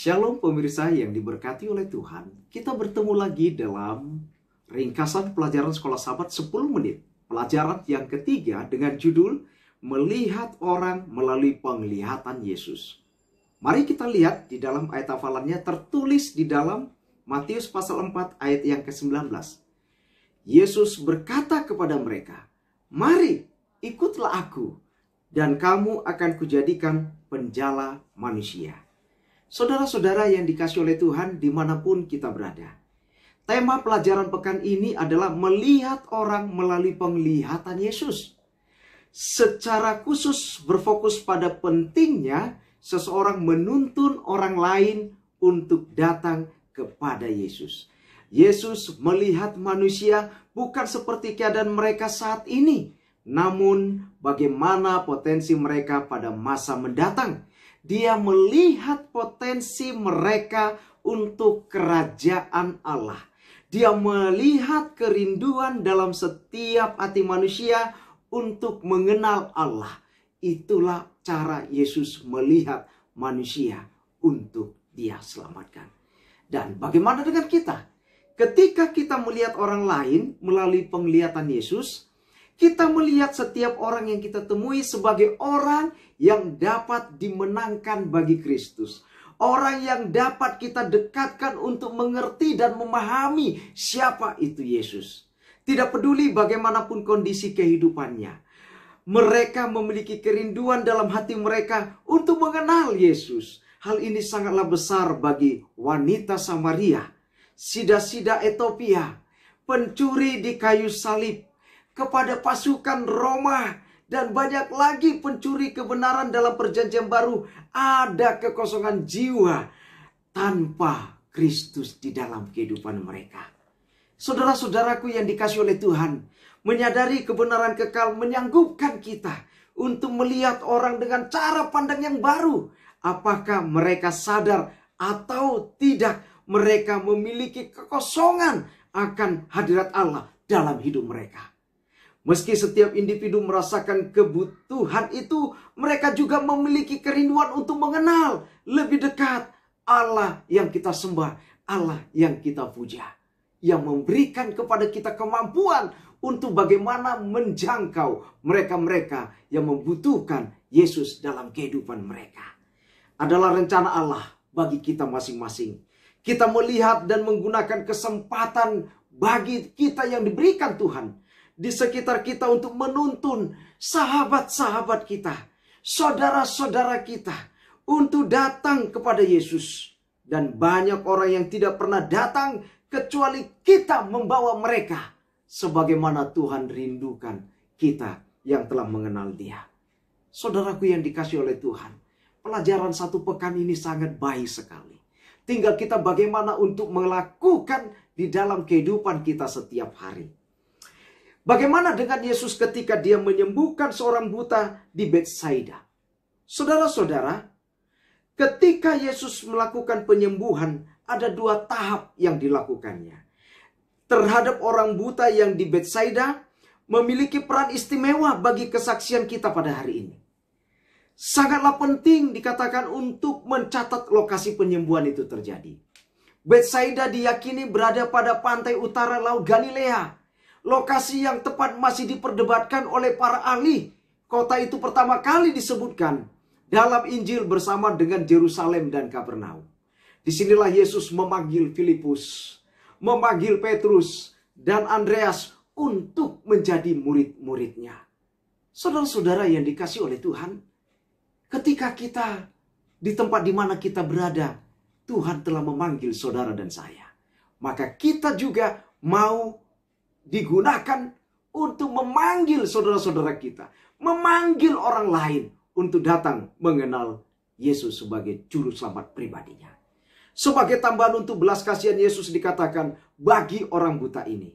Shalom pemirsa yang diberkati oleh Tuhan. Kita bertemu lagi dalam ringkasan pelajaran sekolah sahabat 10 menit. Pelajaran yang ketiga dengan judul Melihat orang melalui penglihatan Yesus. Mari kita lihat di dalam ayat hafalannya tertulis di dalam Matius pasal 4 ayat yang ke-19. Yesus berkata kepada mereka, "Mari, ikutlah aku dan kamu akan kujadikan penjala manusia." Saudara-saudara yang dikasih oleh Tuhan dimanapun kita berada. Tema pelajaran pekan ini adalah melihat orang melalui penglihatan Yesus. Secara khusus berfokus pada pentingnya seseorang menuntun orang lain untuk datang kepada Yesus. Yesus melihat manusia bukan seperti keadaan mereka saat ini, namun bagaimana potensi mereka pada masa mendatang dia melihat potensi mereka untuk kerajaan Allah. Dia melihat kerinduan dalam setiap hati manusia untuk mengenal Allah. Itulah cara Yesus melihat manusia untuk dia selamatkan. Dan bagaimana dengan kita? Ketika kita melihat orang lain melalui penglihatan Yesus, kita melihat setiap orang yang kita temui sebagai orang yang dapat dimenangkan bagi Kristus. Orang yang dapat kita dekatkan untuk mengerti dan memahami siapa itu Yesus. Tidak peduli bagaimanapun kondisi kehidupannya. Mereka memiliki kerinduan dalam hati mereka untuk mengenal Yesus. Hal ini sangatlah besar bagi wanita Samaria, sida-sida Etopia, pencuri di kayu salib, kepada pasukan Roma dan banyak lagi pencuri kebenaran dalam perjanjian baru ada kekosongan jiwa tanpa Kristus di dalam kehidupan mereka. Saudara-saudaraku yang dikasih oleh Tuhan, menyadari kebenaran kekal menyanggupkan kita untuk melihat orang dengan cara pandang yang baru. Apakah mereka sadar atau tidak mereka memiliki kekosongan akan hadirat Allah dalam hidup mereka. Meski setiap individu merasakan kebutuhan itu, mereka juga memiliki kerinduan untuk mengenal lebih dekat Allah yang kita sembah, Allah yang kita puja, yang memberikan kepada kita kemampuan untuk bagaimana menjangkau mereka-mereka yang membutuhkan Yesus dalam kehidupan mereka. Adalah rencana Allah bagi kita masing-masing. Kita melihat dan menggunakan kesempatan bagi kita yang diberikan Tuhan di sekitar kita untuk menuntun sahabat-sahabat kita, saudara-saudara kita untuk datang kepada Yesus. Dan banyak orang yang tidak pernah datang kecuali kita membawa mereka sebagaimana Tuhan rindukan kita yang telah mengenal Dia. Saudaraku yang dikasih oleh Tuhan, pelajaran satu pekan ini sangat baik sekali. Tinggal kita bagaimana untuk melakukan di dalam kehidupan kita setiap hari. Bagaimana dengan Yesus ketika dia menyembuhkan seorang buta di Bethsaida? Saudara-saudara, ketika Yesus melakukan penyembuhan, ada dua tahap yang dilakukannya. Terhadap orang buta yang di Bethsaida, memiliki peran istimewa bagi kesaksian kita pada hari ini. Sangatlah penting dikatakan untuk mencatat lokasi penyembuhan itu terjadi. Bethsaida diyakini berada pada pantai utara Laut Galilea Lokasi yang tepat masih diperdebatkan oleh para ahli. Kota itu pertama kali disebutkan dalam Injil bersama dengan Jerusalem dan Kapernaum. Disinilah Yesus memanggil Filipus, memanggil Petrus dan Andreas untuk menjadi murid-muridnya. Saudara-saudara yang dikasih oleh Tuhan, ketika kita di tempat di mana kita berada, Tuhan telah memanggil saudara dan saya. Maka kita juga mau digunakan untuk memanggil saudara-saudara kita, memanggil orang lain untuk datang mengenal Yesus sebagai juru selamat pribadinya. Sebagai tambahan untuk belas kasihan Yesus dikatakan bagi orang buta ini.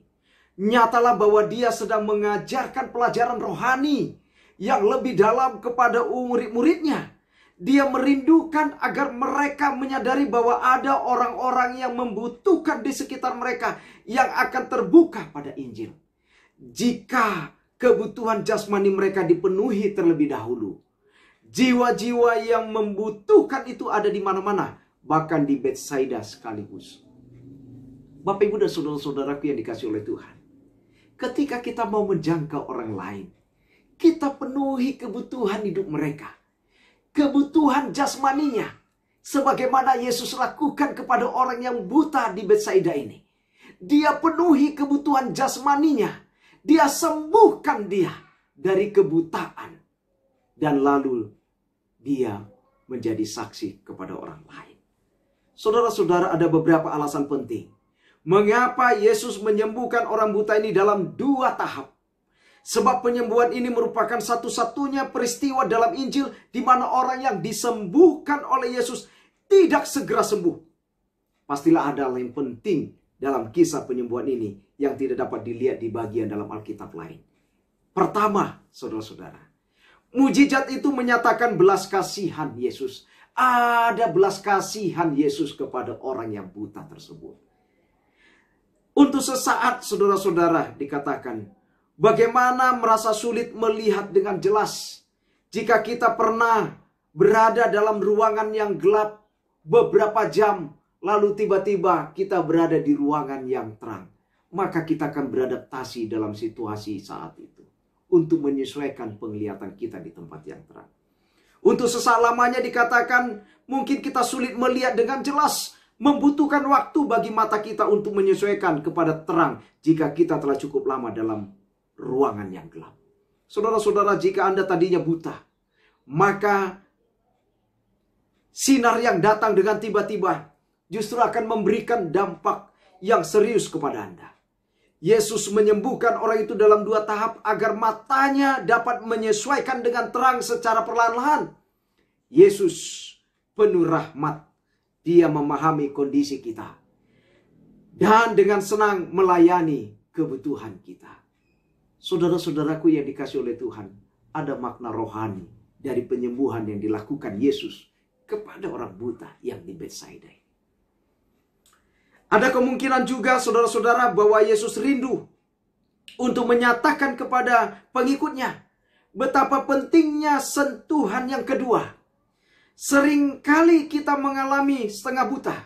Nyatalah bahwa dia sedang mengajarkan pelajaran rohani yang lebih dalam kepada murid-muridnya. Dia merindukan agar mereka menyadari bahwa ada orang-orang yang membutuhkan di sekitar mereka yang akan terbuka pada Injil. Jika kebutuhan jasmani mereka dipenuhi terlebih dahulu, jiwa-jiwa yang membutuhkan itu ada di mana-mana, bahkan di Bethsaida sekaligus. Bapak Ibu dan saudara-saudaraku yang dikasih oleh Tuhan. Ketika kita mau menjangkau orang lain, kita penuhi kebutuhan hidup mereka kebutuhan jasmaninya. Sebagaimana Yesus lakukan kepada orang yang buta di Betsaida ini. Dia penuhi kebutuhan jasmaninya. Dia sembuhkan dia dari kebutaan. Dan lalu dia menjadi saksi kepada orang lain. Saudara-saudara ada beberapa alasan penting. Mengapa Yesus menyembuhkan orang buta ini dalam dua tahap. Sebab penyembuhan ini merupakan satu-satunya peristiwa dalam Injil di mana orang yang disembuhkan oleh Yesus tidak segera sembuh. Pastilah ada hal yang penting dalam kisah penyembuhan ini yang tidak dapat dilihat di bagian dalam Alkitab lain. Pertama, saudara-saudara, mujizat itu menyatakan belas kasihan Yesus. Ada belas kasihan Yesus kepada orang yang buta tersebut. Untuk sesaat, saudara-saudara, dikatakan Bagaimana merasa sulit melihat dengan jelas jika kita pernah berada dalam ruangan yang gelap beberapa jam, lalu tiba-tiba kita berada di ruangan yang terang, maka kita akan beradaptasi dalam situasi saat itu untuk menyesuaikan penglihatan kita di tempat yang terang. Untuk sesaat lamanya dikatakan mungkin kita sulit melihat dengan jelas. Membutuhkan waktu bagi mata kita untuk menyesuaikan kepada terang jika kita telah cukup lama dalam ruangan yang gelap. Saudara-saudara, jika Anda tadinya buta, maka sinar yang datang dengan tiba-tiba justru akan memberikan dampak yang serius kepada Anda. Yesus menyembuhkan orang itu dalam dua tahap agar matanya dapat menyesuaikan dengan terang secara perlahan-lahan. Yesus penuh rahmat, dia memahami kondisi kita dan dengan senang melayani kebutuhan kita. Saudara-saudaraku yang dikasih oleh Tuhan, ada makna rohani dari penyembuhan yang dilakukan Yesus kepada orang buta yang di Bethsaida. Ada kemungkinan juga saudara-saudara bahwa Yesus rindu untuk menyatakan kepada pengikutnya betapa pentingnya sentuhan yang kedua. Seringkali kita mengalami setengah buta.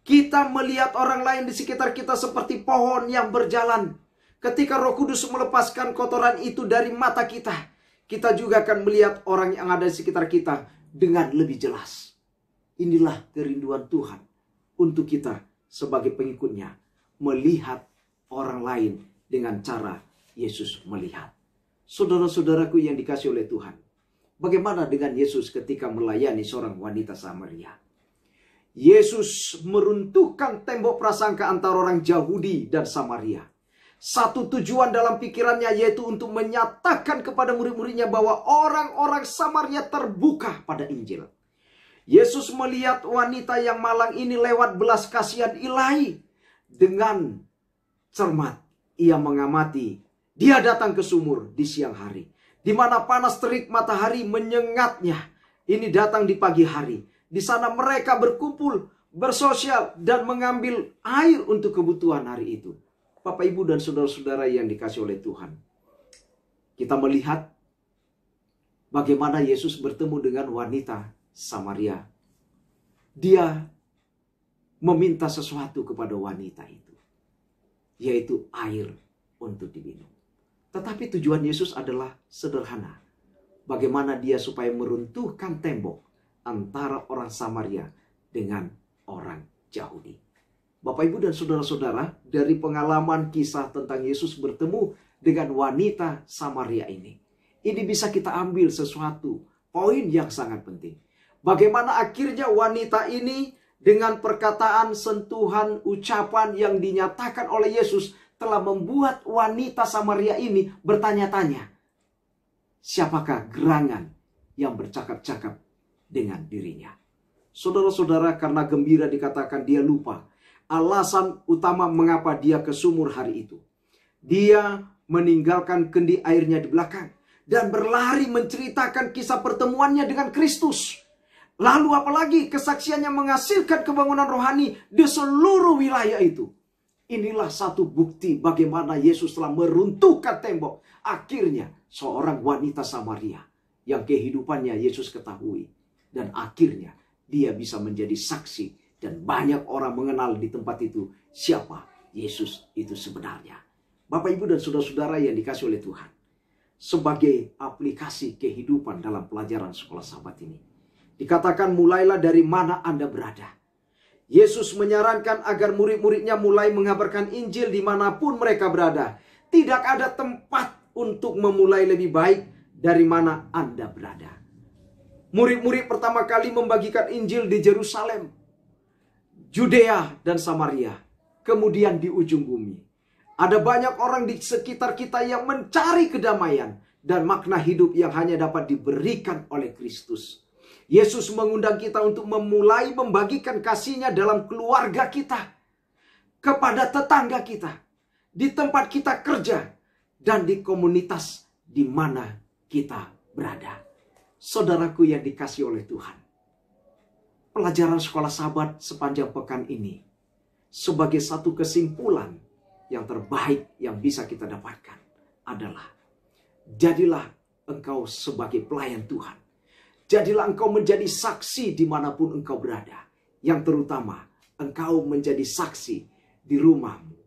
Kita melihat orang lain di sekitar kita seperti pohon yang berjalan Ketika Roh Kudus melepaskan kotoran itu dari mata kita, kita juga akan melihat orang yang ada di sekitar kita dengan lebih jelas. Inilah kerinduan Tuhan untuk kita sebagai pengikutnya melihat orang lain dengan cara Yesus melihat. Saudara-saudaraku yang dikasih oleh Tuhan, bagaimana dengan Yesus ketika melayani seorang wanita Samaria? Yesus meruntuhkan tembok prasangka antara orang Yahudi dan Samaria satu tujuan dalam pikirannya yaitu untuk menyatakan kepada murid-muridnya bahwa orang-orang Samaria terbuka pada Injil. Yesus melihat wanita yang malang ini lewat belas kasihan ilahi dengan cermat. Ia mengamati. Dia datang ke sumur di siang hari. Di mana panas terik matahari menyengatnya. Ini datang di pagi hari. Di sana mereka berkumpul, bersosial, dan mengambil air untuk kebutuhan hari itu. Bapak Ibu dan saudara-saudara yang dikasih oleh Tuhan. Kita melihat bagaimana Yesus bertemu dengan wanita Samaria. Dia meminta sesuatu kepada wanita itu, yaitu air untuk diminum. Tetapi tujuan Yesus adalah sederhana. Bagaimana dia supaya meruntuhkan tembok antara orang Samaria dengan orang Yahudi. Bapak Ibu dan saudara-saudara, dari pengalaman kisah tentang Yesus bertemu dengan wanita Samaria ini. Ini bisa kita ambil sesuatu poin yang sangat penting. Bagaimana akhirnya wanita ini dengan perkataan, sentuhan, ucapan yang dinyatakan oleh Yesus telah membuat wanita Samaria ini bertanya-tanya. Siapakah gerangan yang bercakap-cakap dengan dirinya? Saudara-saudara karena gembira dikatakan dia lupa alasan utama mengapa dia ke sumur hari itu. Dia meninggalkan kendi airnya di belakang dan berlari menceritakan kisah pertemuannya dengan Kristus. Lalu apalagi kesaksiannya menghasilkan kebangunan rohani di seluruh wilayah itu. Inilah satu bukti bagaimana Yesus telah meruntuhkan tembok. Akhirnya seorang wanita Samaria yang kehidupannya Yesus ketahui. Dan akhirnya dia bisa menjadi saksi dan banyak orang mengenal di tempat itu siapa Yesus itu sebenarnya. Bapak, Ibu, dan Saudara-saudara yang dikasih oleh Tuhan. Sebagai aplikasi kehidupan dalam pelajaran sekolah sahabat ini. Dikatakan mulailah dari mana Anda berada. Yesus menyarankan agar murid-muridnya mulai mengabarkan Injil dimanapun mereka berada. Tidak ada tempat untuk memulai lebih baik dari mana Anda berada. Murid-murid pertama kali membagikan Injil di Jerusalem. Judea dan Samaria, kemudian di ujung bumi. Ada banyak orang di sekitar kita yang mencari kedamaian dan makna hidup yang hanya dapat diberikan oleh Kristus. Yesus mengundang kita untuk memulai membagikan kasihnya dalam keluarga kita, kepada tetangga kita, di tempat kita kerja, dan di komunitas di mana kita berada. Saudaraku yang dikasih oleh Tuhan pelajaran sekolah sahabat sepanjang pekan ini sebagai satu kesimpulan yang terbaik yang bisa kita dapatkan adalah jadilah engkau sebagai pelayan Tuhan. Jadilah engkau menjadi saksi dimanapun engkau berada. Yang terutama, engkau menjadi saksi di rumahmu,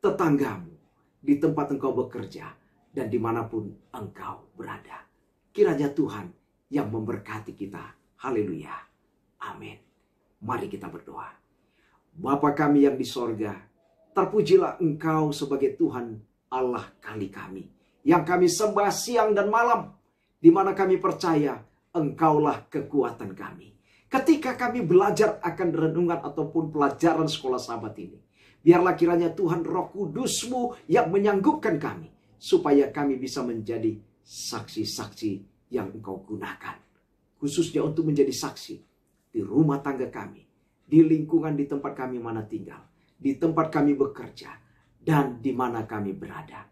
tetanggamu, di tempat engkau bekerja, dan dimanapun engkau berada. Kiranya Tuhan yang memberkati kita. Haleluya. Amin. Mari kita berdoa. Bapa kami yang di sorga, terpujilah engkau sebagai Tuhan Allah kali kami. Yang kami sembah siang dan malam. Di mana kami percaya engkaulah kekuatan kami. Ketika kami belajar akan renungan ataupun pelajaran sekolah sahabat ini. Biarlah kiranya Tuhan roh kudusmu yang menyanggupkan kami. Supaya kami bisa menjadi saksi-saksi yang engkau gunakan. Khususnya untuk menjadi saksi di rumah tangga kami, di lingkungan di tempat kami mana tinggal, di tempat kami bekerja, dan di mana kami berada.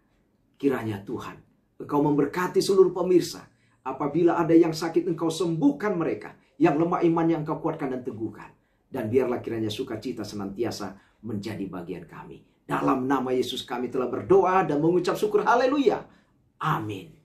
Kiranya Tuhan, Engkau memberkati seluruh pemirsa. Apabila ada yang sakit, Engkau sembuhkan mereka. Yang lemah iman yang Engkau kuatkan dan teguhkan. Dan biarlah kiranya sukacita senantiasa menjadi bagian kami. Dalam nama Yesus kami telah berdoa dan mengucap syukur. Haleluya. Amin.